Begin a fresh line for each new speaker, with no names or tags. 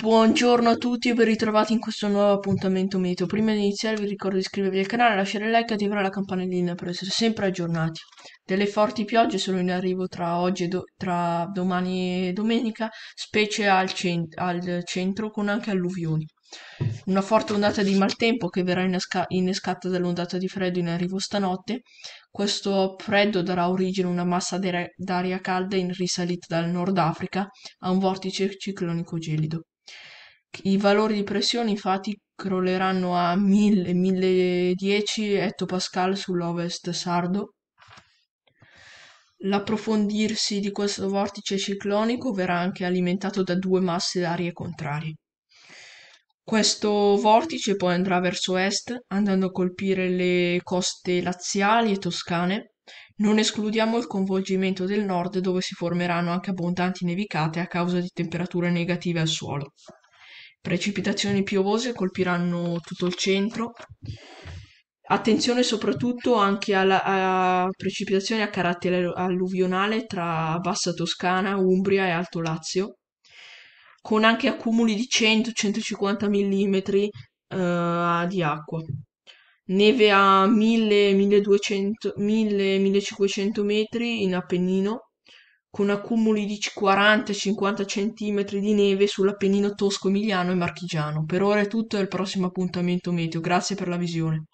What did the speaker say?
Buongiorno a tutti e ben ritrovati in questo nuovo appuntamento meteo. Prima di iniziare vi ricordo di iscrivervi al canale, lasciare like e attivare la campanellina per essere sempre aggiornati. Delle forti piogge sono in arrivo tra oggi e do tra domani e domenica, specie al, cent al, centro con anche alluvioni. Una forte ondata di maltempo che verrà innesca innescata dall'ondata di freddo in arrivo stanotte. Questo freddo darà origine a una massa d'aria calda in risalita dal Nord Africa a un vortice ciclonico gelido. I valori di pressione infatti crolleranno a 1000-1010 ettopascal sull'ovest sardo. L'approfondirsi di questo vortice ciclonico verrà anche alimentato da due masse d'aria contrarie. Questo vortice poi andrà verso est, andando a colpire le coste laziali e toscane, non escludiamo il coinvolgimento del nord dove si formeranno anche abbondanti nevicate a causa di temperature negative al suolo. Precipitazioni piovose colpiranno tutto il centro. Attenzione soprattutto anche alla, a precipitazioni a carattere alluvionale tra Bassa Toscana, Umbria e Alto Lazio, con anche accumuli di 100-150 mm eh, di acqua neve a 1000, 1200, 1000, 1500 metri in Appennino, con accumuli di 40-50 cm di neve sull'Appennino tosco, emiliano e marchigiano. Per ora è tutto e al prossimo appuntamento meteo. Grazie per la visione.